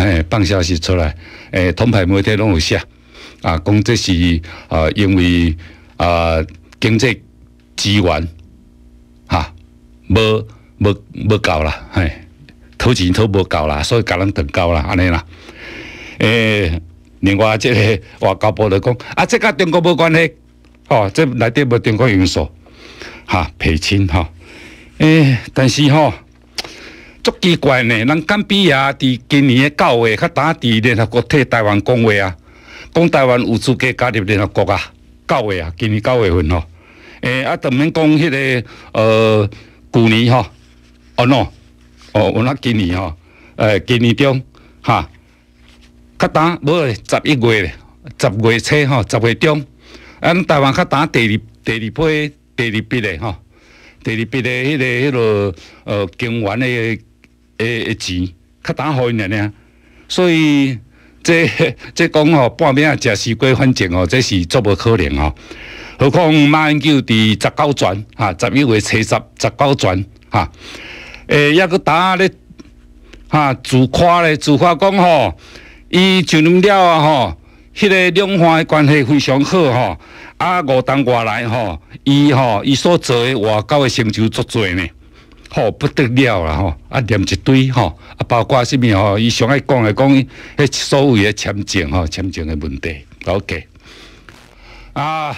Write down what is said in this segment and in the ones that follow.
哎，放消息出来，哎，通牌媒体拢有写，啊，讲这是啊，因为啊，经济资源哈，无无无够啦，诶，投钱投无够啦，所以甲人等高啦，安尼啦。哎，另外这个外交部就讲，啊，这甲中国无关系，哦，这内底无中国因素，哈，赔钱哈，诶，但是吼。足奇怪呢！人刚比亚伫今年诶九月，较打伫联合国替台湾讲话啊，讲台湾有资格加入联合国啊！九月啊，今年九月份哦。诶，啊，当面讲迄个，呃，旧年吼，哦，喏，哦，我那今年吼，诶，今年中，哈，较打无十一月，十月初吼，十月中，咱台湾较打第二第二批第二批咧，吼，第二批咧，迄个迄个，呃，金湾诶。诶，钱较打因诶俩。所以这 这讲哦，半边啊，食西瓜反正哦，这是足无可能哦。何况马英九伫十九转哈，十一月七十十九转哈，诶，抑个打咧哈，自夸咧，自夸讲吼，伊就恁了啊吼，迄个两岸的关系非常好吼，啊，五同外来吼，伊吼，伊所做诶外交诶成就足多呢。吼不得了啦吼！啊，连一堆吼，啊，包括什物吼？伊上爱讲的讲，迄所谓的签证吼，签证的问题，OK。啊，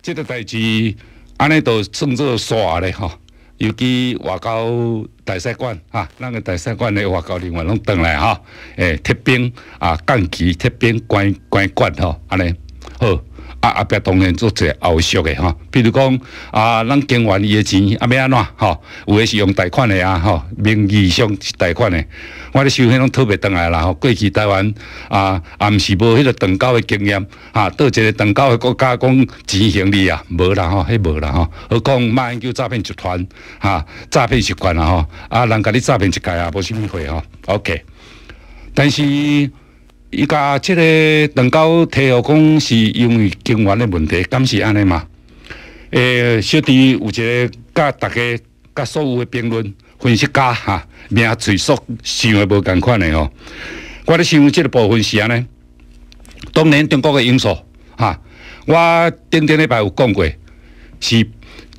即个代志，安尼都算作煞咧吼，尤其外交大使馆啊，咱诶大使馆诶外交人员拢转来吼，诶，铁兵啊，降旗，铁兵关关关吼，安尼好。啊！阿伯当然做者后续的吼，比如讲啊，咱捐完伊的钱，阿要安怎吼？有的是用贷款的啊吼，名义上是贷款的。我咧收迄种特别档来啦，吼，过去台湾啊啊，毋是无迄个长久的经验哈。倒一个长久的国家讲钱行李啊，无啦吼，迄无啦吼。何况卖安叫诈骗集团哈，诈骗习惯啦吼，啊，人甲你诈骗一家也无啥物货吼，OK。但是。伊家即个能够提互讲，是因为根源的问题，敢是安尼嘛？诶，小弟有一个甲大家甲所有的评论分析家哈，名嘴说想的无同款诶吼。我咧想即个部分是安尼，当然中国的因素哈，我顶顶礼拜有讲过，是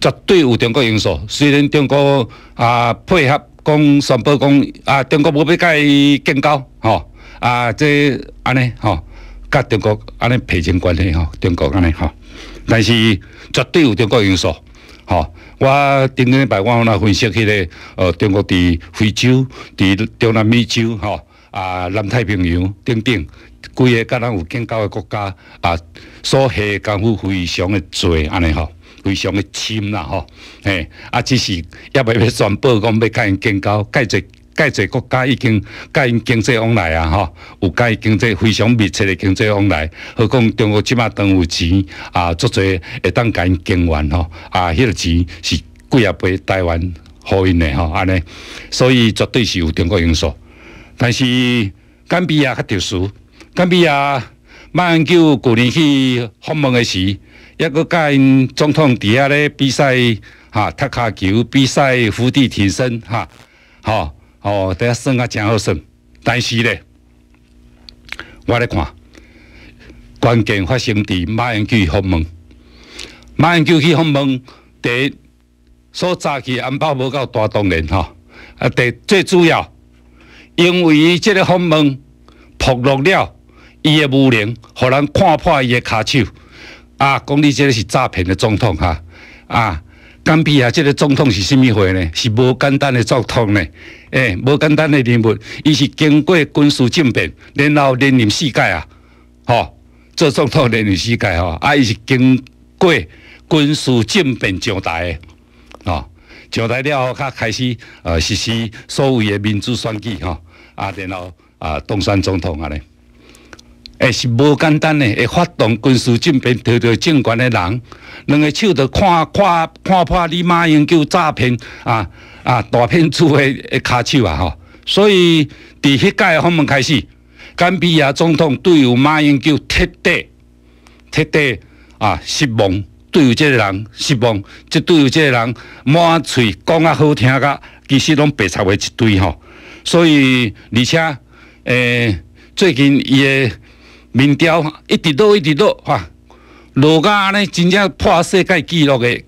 绝对有中国因素。虽然中国啊配合讲，宣布讲啊，中国无要甲伊建交吼。啊，这安尼吼，甲中国安尼撇清关系吼，中国安尼吼，但是绝对有中国因素吼。我顶礼拜我有那分析迄个呃，中国伫非洲、伫中南美洲吼，啊，南太平洋等等，规个甲咱有建交的国家啊，所下功夫非常的侪安尼吼，非常的深啦吼。嘿，啊，只是也未要宣布讲要甲因建交，盖济？介侪国家已经介因经济往来啊，吼，有介因经济非常密切的经济往来。何况中国即马当有钱啊，足侪会当因经援吼，啊，迄个钱是几啊倍台湾好用的吼，安尼，所以绝对是有中国因素。但是冈比亚较特殊，冈比亚万久旧年去访问的时，也佮因总统伫遐咧比赛哈，踢骹球比赛伏地挺身哈，吼。哦，底下算啊，真好算，但是咧，我咧看，关键发生伫马英九访门，马英九去访门，第一所炸起安保无够大，当然哈，啊，第最主要，因为伊这个访门暴露了伊的无能，互人看破伊的骹手，啊，讲你这个是诈骗的总统哈，啊。干比啊！这个总统是甚物货呢？是无简单的总统呢？诶，无简单的人物，伊是经过军事政变，然后连任世界啊！吼，做总统连任世界吼，啊，伊是经过军事政变上台的，啊，上台了后，他开始呃实施所谓的民主选举吼，啊，然后啊，当选总统啊嘞。诶，是无简单诶，会发动军事政变、摕到政权的人，两个手着看、看、看破，你马英九诈骗啊啊，大骗子诶诶，卡手啊吼！所以，伫迄届方面开始，甘比亚总统对有马英九彻底彻底啊失望，对有即个人失望，即对有即个人满嘴讲啊好听甲其实拢白贼话一堆吼。所以，而且诶，最近伊诶。民调一直落，一直落，哈，落到安尼真正破世界纪录嘅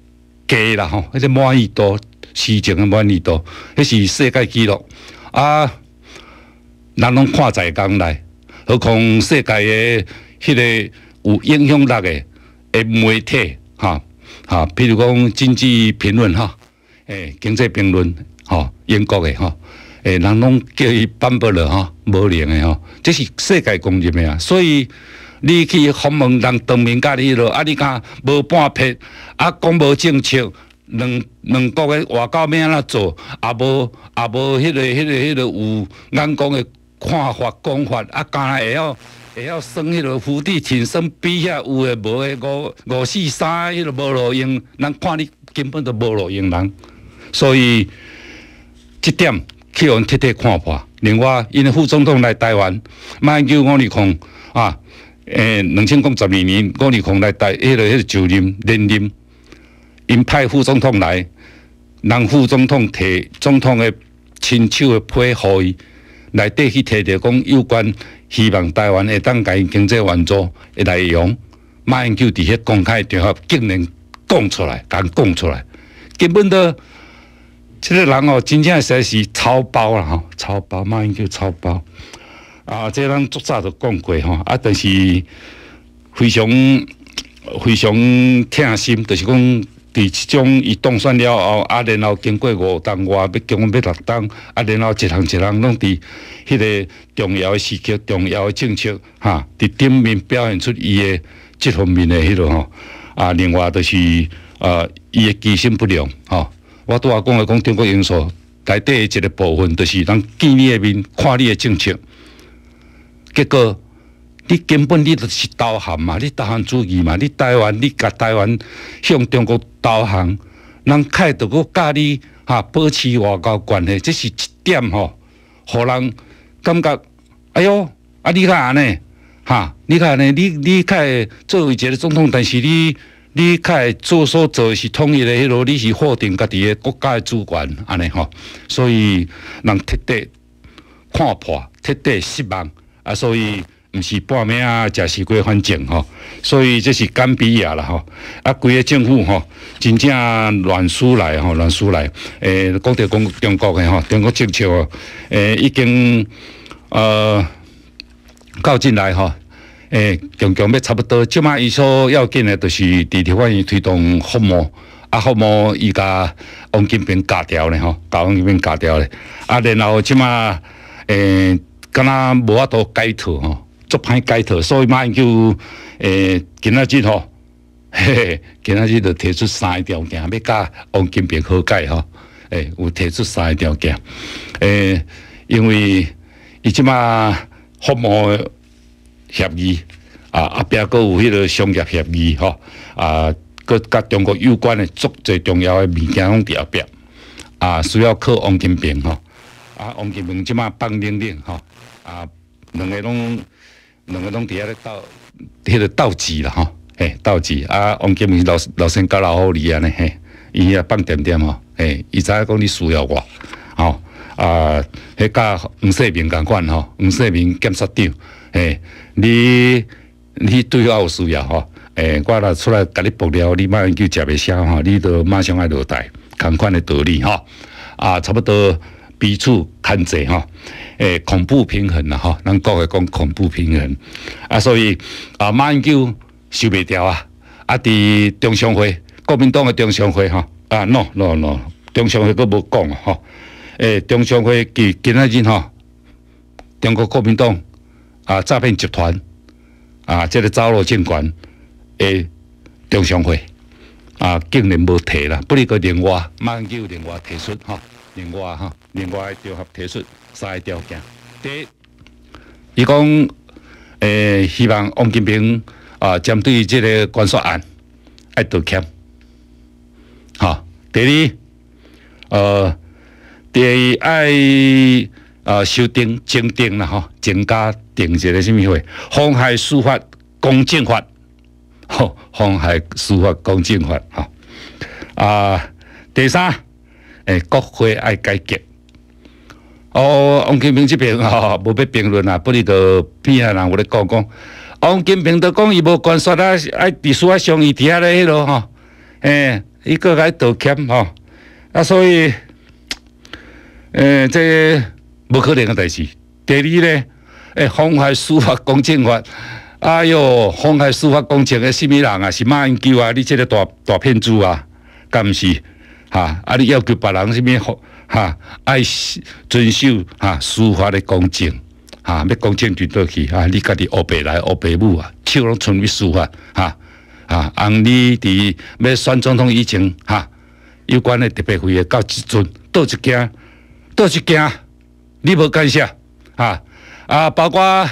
低啦，吼，迄个满意度，事情诶满意度，迄是世界纪录啊。咱拢看在刚来，何况世界诶迄个有影响力诶诶媒体，哈，哈，譬如讲经济评论，哈，诶，经济评论，哈，英国诶，哈。诶，人拢叫伊办不了吼，无灵的吼，这是世界公认诶啊。所以你去访问人当面家迄落啊，你敢无半撇，啊，讲无政策，两两国个活到安怎做，也无也无迄个迄个迄个有眼光诶看法、讲法，啊，若会晓会晓算迄个釜地，请身比遐有诶无诶五五四三迄个无路用，人看你根本都无路用人，所以即点。去用彻底看破。另外，因副总统来台湾，马英九五二空啊，诶，两千公十二年五二空来台，迄个迄个就任连任。因派副总统来，让副总统摕总统的亲手的批予伊，来底去提着讲有关希望台湾会当甲因经济援助的内容。马英九伫迄公开场合，竟然讲出来，敢讲出来，根本都。这个人哦，真正实在是草包啦哈，草包嘛，应该叫草包。啊，即个人足早都讲过吼，啊，但是非常非常痛心，就是讲，伫即种伊当选了后，啊，然后经过五当，外，要经过要落当，啊，然后一项一项拢伫迄个重要的时刻、重要的政策哈，伫顶面表现出伊的即方面的迄种吼，啊，另外就是啊，伊的记性不良，吼。我拄仔讲诶，讲中国因素，台底一个部分，就是人见你诶面，看你诶政策。结果，你根本你就是导航嘛，你导航主义嘛，你台湾，你甲台湾向中国导航，人开著阁教你哈保持外交关系，这是一点吼，互人感觉，哎哟，啊你看尼，哈，你看尼，你你看做一个总统，但是你。你开做所做是统一的迄落，你是否定家己的国家的主权安尼吼，所以人彻底看破、彻底失望啊，所以毋是半命啊，食习惯反正吼，所以这是干比亚啦吼，啊，几个政府吼，真正乱输来吼，乱输来诶，讲着讲中国诶吼，中国政策诶已经呃告进来吼。诶，强强要差不多，即马伊所要紧诶，都是地铁方面推动福务，啊福务伊甲王金平加掉咧吼，甲王金平加掉咧，啊然后即马诶，敢若无法度解脱吼，足歹解脱，所以马伊就诶今仔日吼，嘿嘿，今仔日就提出三个条件要甲王金平和解吼，诶，有提出三个条件，诶，因为伊即马福摩。协议啊，后壁阁有迄个商业协议吼，啊，阁甲中国有关的足侪重要的物件拢伫后壁啊，需要靠王金平吼，啊，王金平即马放点点吼，啊，两个拢，两个拢伫遐咧斗，迄个斗智啦吼，嘿，斗智啊，王金平老老先搞老好离安尼嘿，伊也放点点吼，嘿，伊知影讲你需要我，吼，啊，迄甲黄世明共款吼，黄世明检察长。诶，你你对有需要吼，诶，我若出来甲你爆料，马上就食袂消吼，你都马上爱落台，共款的道理吼，啊，差不多彼此堪侪吼，诶，恐怖平衡啦吼，咱各位讲恐怖平衡啊，所以啊，马万钧受袂掉啊，啊，伫中常会，国民党诶中常会吼，啊，no no no，中常会都无讲吼，诶、中常会今今仔日吼，中国国民党。啊，诈骗集团啊，这个招落监管诶，中商会啊，竟然无提了。不如个另外，马上就另外提出哈，另外哈，另外就提出三个条件。第一，伊讲诶，希望王金平啊，针对这个官司案爱道歉。好，第二，呃，第二爱。啊，修订、修订了吼，增加、定一个什么会？妨害司法公正法，吼妨害司法公正法，吼啊，第三，诶，国会要改革。哦，王金平这边吼，无要评论啊，不能着边下人有咧讲讲。王金平都讲伊无干涉啊，爱伫书啊，上伊底下咧迄落吼，诶，伊过爱道歉吼啊，所以，诶，这。无可能的代志。第二呢，哎，妨害司法公正法，哎哟，妨害司法公正的什么人啊？是马英九啊？你这个大大骗子啊？敢毋是？哈，啊，你要求别人什么好？哈，爱遵守哈司法的公正，哈，要公正对倒去啊！你家己乌白来乌白母啊，手拢成去司法，哈啊，按你伫要选总统以前，哈，有关的特别会议到即阵倒一件，倒一件。你无干涉，哈啊，包括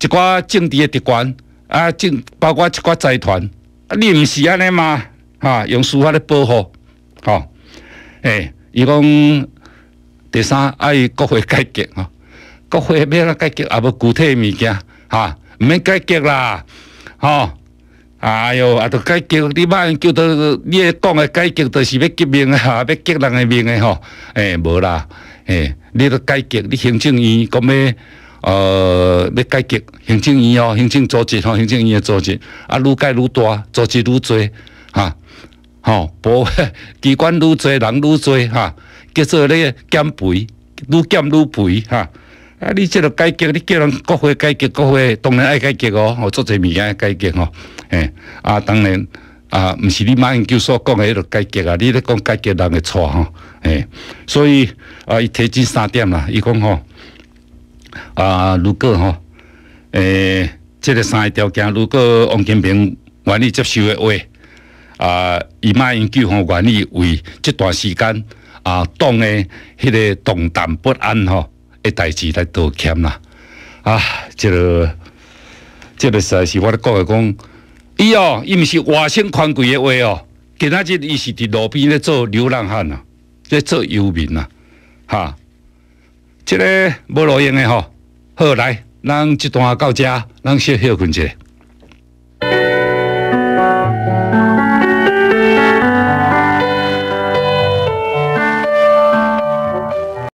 一寡政治的特权啊，政包括一寡财团，啊，你毋是安尼嘛，哈，用司法咧保护，吼。诶，伊讲第三，爱国会改革啊，国会要啊改革，啊，无具体物件，哈，毋免改革啦，吼，哎哟，啊，着改革，你莫叫做你讲诶改革，着是要革命诶，哈，要革人诶命诶吼，诶，无啦。诶，你个改革，你行政院讲咩？呃，要改革行政院哦，行政组织吼，行政院诶组织啊，愈改愈大，组织愈多，哈，吼，部 机关愈多，人愈多，哈，叫做咧减肥，愈减愈肥，哈，啊，你即个改革，你叫人国会改革，国会当然爱改革哦，吼、做些物件爱改革哦，诶啊，当然。啊，毋是你马英九所讲的迄落改革啊，你咧讲改革人的错吼，诶，所以啊，伊提出三点啦，伊讲吼，啊，如果吼，诶，即个三个条件，如果王建平愿意接受的话，啊，伊马英九吼愿意为这段时间啊，党的迄个动荡不安吼诶，代志来道歉啦，啊，即个，即个实在是我咧讲的讲。伊哦，伊毋是外省宽贵的话哦，今仔日伊是伫路边咧做流浪汉啊，咧做游民啊，哈，即个无路用的吼，好来，咱即段到遮，咱先歇困一下。